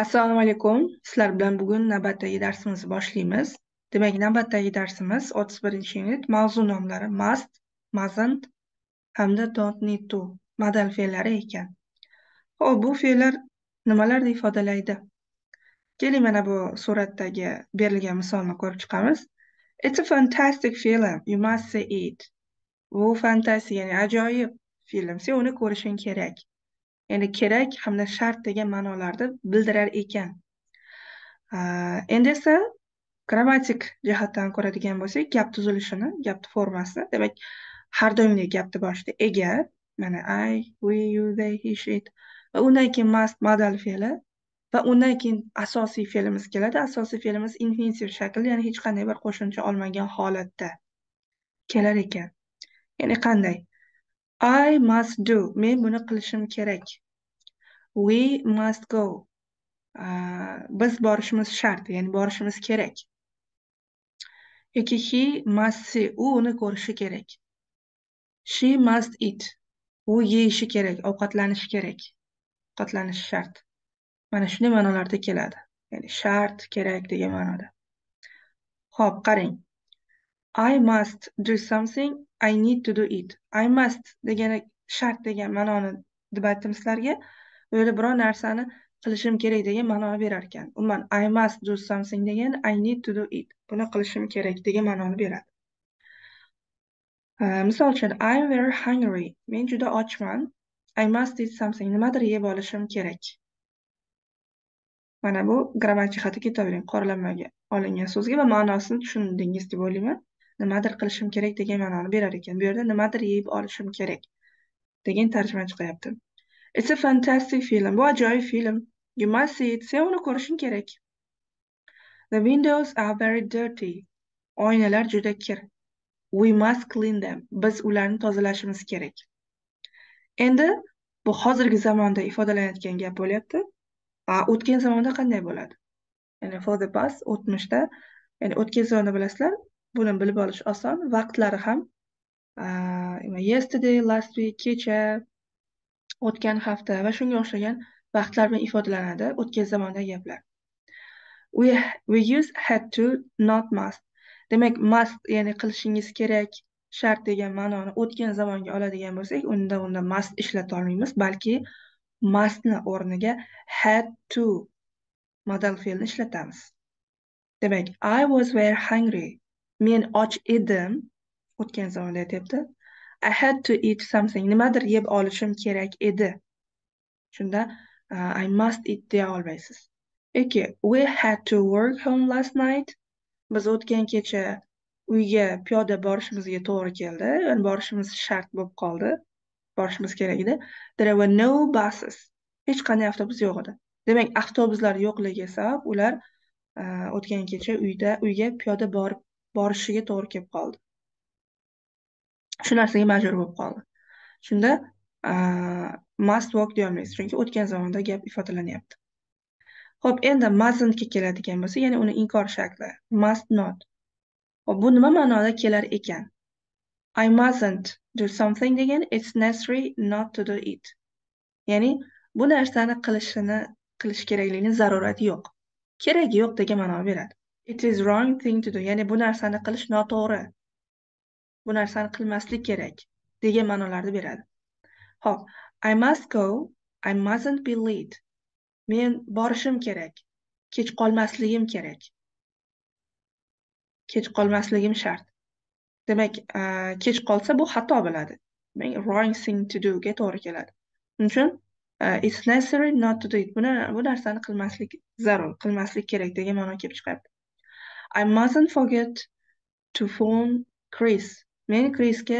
assalomu alaykum sizlar bilan bugun navbatdagi darsimizni boshlaymiz demak navbatdagi darsimiz o'ttiz birinchi yunit mavzu nomlari must mustn't hamda don't need to modal fe'llari ekan ho'p bu fe'llar nimalarni ifodalaydi keling mana bu suratdagi berilgan misolni ko'rib chiqamiz it's a fantastic film you must see it bu fantastik ya'ni ajoyib film sen uni ko'rishing kerak ya'ni kerak hamda shart degan ma'nolarni bildirar ekan endi esa grammatik jihatdan ko'radigan bo'lsak gap tuzilishini gapni formasini demak har doimgidek gapni boshida ega mana i we you they he she it va undan keyin must modal fe'li va undan keyin asosiy fe'limiz keladi asosiy fe'limiz infinitiv shakli ya'ni hech qanday bir qo'shimcha olmagan holatda kelar ekan ya'ni qanday I must do. Men buni qilishim kerak. We must go. Uh, biz borishimiz shart, ya'ni borishimiz kerak. Yoki he must see. U uni ko'rishi kerak. She must eat. U yeyishi kerak, ovqatlanishi kerak. Ovqatlanishi shart. Mana shunday ma'nolarda keladi. Ya'ni shart, kerak degan ma'noda. Xo'p, qarang. I must do something, I need to do it. I must degani shart degan ma'noni deb aytdim sizlarga. Bu yerda biror narsani qilishim kerak degan ma'no berar ekan. Umuman I must do something degani I need to do it. Buni qilishim kerak degan ma'noni beradi. Uh, misol uchun I'm very hungry. Men juda ochman. I must eat something. Nimadir yeb olishim kerak. Mana bu grammatik jihati ketavering qoralanmaga olingan so'zga va ma'nosini tushundingiz deb o'ylayman. nimadir qilishim kerak degan ma'noni berar ekan bu yerda nimadir yeb olishim kerak degan tarjima chiqyapti it's a fantastic film bu ajoyib film you must see it sen uni ko'rishing kerak the windows are very dirty oynalar juda kir we must clean them biz ularni tozalashimiz kerak endi bu hozirgi zamonda ifodalanayotgan gap bo'lyapti o'tgan zamonda qanday bo'ladi ya'ni for the past o'tmishda ya'ni o'tgan zamonni bilasizlar buni bilib olish oson vaqtlari ham uh, yesterday last week kecha o'tgan hafta va shunga o'xshagan vaqtlar bilan ifodalanadi o'tgan zamondagi gaplar we, we use had to not must demak must ya'ni qilishingiz kerak shart degan ma'noni o'tgan zamonga oladigan bo'lsak unda unda must ishlata olmaymiz balki mustni o'rniga had to modal fe'lni ishlatamiz demak i was very hungry men och edim o'tgan zamonda aytyapti i had to eat something nimadir yeb olishim kerak edi shunda uh, i must eat deya olmaysiz yoki we had to work home last night biz o'tgan kecha uyga piyoda borishimizga to'g'ri keldi yani borishimiz shart bo'lib qoldi borishimiz kerak edi there were no buses hech qanday avtobus yo'q edi demak avtobuslar yo'qligi sabab ular uh, o'tgan kecha uyda uyga piyoda borib borishiga to'g'ri kelib qoldi shu narsaga majbur bo'lib qoldi shunda must walk deyolmaysiz chunki o'tgan zamonda gap ifodalanyapti ho'p endi mustn'tga keladigan bo'lsa ya'ni uni inkor shakli must not hop bu nima ma'noda kelar ekan i mustn't do something degan it's necessary not to do it ya'ni bu narsani qilishini qilish kerakligini zarurati yo'q keragi yo'q degan ma'no beradi it is wrong thing to do ya'ni bu narsani qilish noto'g'ri bu narsani qilmaslik kerak degan ma'nolarni beradi ho'p i must go i mustn't be late men borishim kerak kech qolmasligim kerak kech qolmasligim shart demak uh, kech qolsa bu xato bo'ladi demak wrong thing to do ga to'g'ri keladi shuning uchun uh, it's necessary not to do it buni bu narsani qilmaslik zarur qilmaslik kerak degan ma'no kelib chiqyapti I mustn't forget to phone Chris. Men Chrisga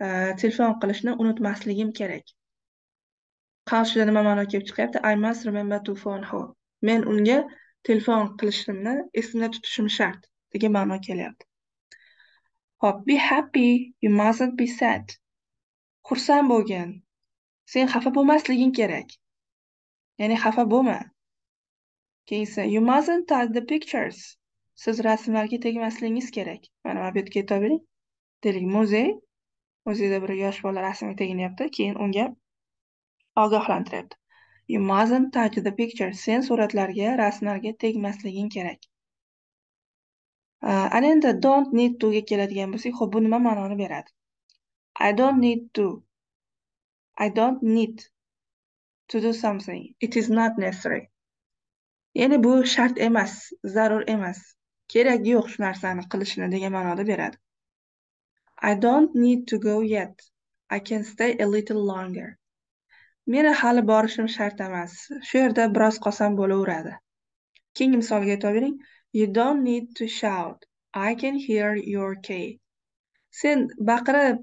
e, telefon qilishni unutmasligim kerak. Qarshida nima ma'no kelib chiqyapti? I must remember to phone her. Men unga telefon qilishimni esimda tutishim shart degan ma'no kelyapti. Hop, be happy, you mustn't be sad. Xursand bo'lgin. Sen xafa bo'lmasliging kerak. Ya'ni xafa bo'lma. Keyin you mustn't touch the pictures. siz rasmlarga tegmasligingiz kerak mana mana bu yerga aytavering deylik muzey muzeyda bir yosh bola rasmga teginyapti keyin unga ogohlantiryapti you mustn't touch the picture sen suratlarga rasmlarga tegmasliging kerak ana endi don't need to ga keladigan bo'lsak ho'p bu nima ma'noni beradi i don't need to i don't need to do something it is not necessary ya'ni bu shart emas zarur emas keragi yo'q shu narsani qilishni degan ma'noda beradi i don't need to go yet i can stay a little longer meni hali borishim shart emas shu yerda biroz qolsam bo'laveradi keyingi misolga aytavering you don't need to shout i can hear your key sen baqirib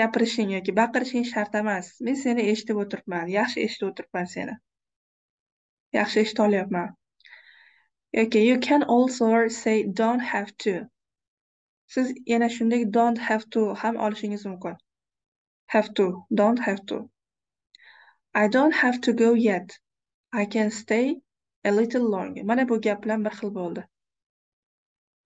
gapirishing yoki baqirishing shart emas men seni eshitib o'tiribman yaxshi eshitib o'tiribman seni yaxshi eshita olyapman yoki you can also say don't have to siz yana shunday don't have to ham olishingiz mumkin have to don't have to i don't have to go yet i can stay a little longer mana bu gap bilan bir xil bo'ldi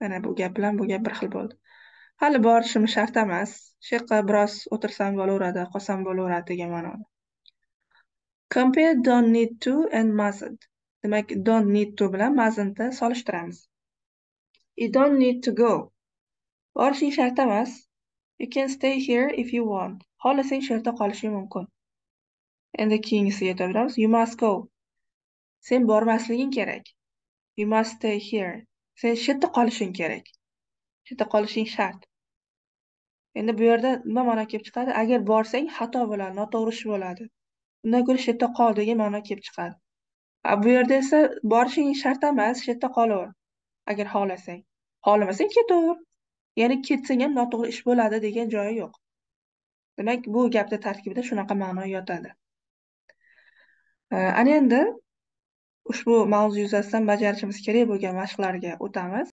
mana bu gap bilan bu gap bir xil bo'ldi hali borishim shart emas shu yoqqa biroz o'tirsam bo'laveradi qolsam bo'laveradi degan ma'noda compare don't need to and mustn't demak don't need to bilan maznni solishtiramiz you don't need to go borishing shart emas you can stay here if you want xohlasang shu yerda qolishing mumkin endi keyingisiga o'tib o'tamiz you must go sen bormasliging kerak you must stay here sen shu yerda qolishing kerak shu yerda qolishing shart endi bu yerda nima ma'no kelib chiqadi agar borsang xato bo'ladi noto'g'ri ish bo'ladi undan ko'ra shu yerda qol degan ma'no kelib chiqadi A, bu yerda esa borishing shart emas, shu yerda qolaver agar xohlasang. Xohlamasang ketaver. Ya'ni ketsang ham noto'g'ri ish bo'ladi degan joyi yo'q. Demak, bu gapni tarkibida shunaqa ma'no yotadi. ana endi ushbu mavzu yuzasidan bajarishimiz kerak bo'lgan mashqlarga o'tamiz.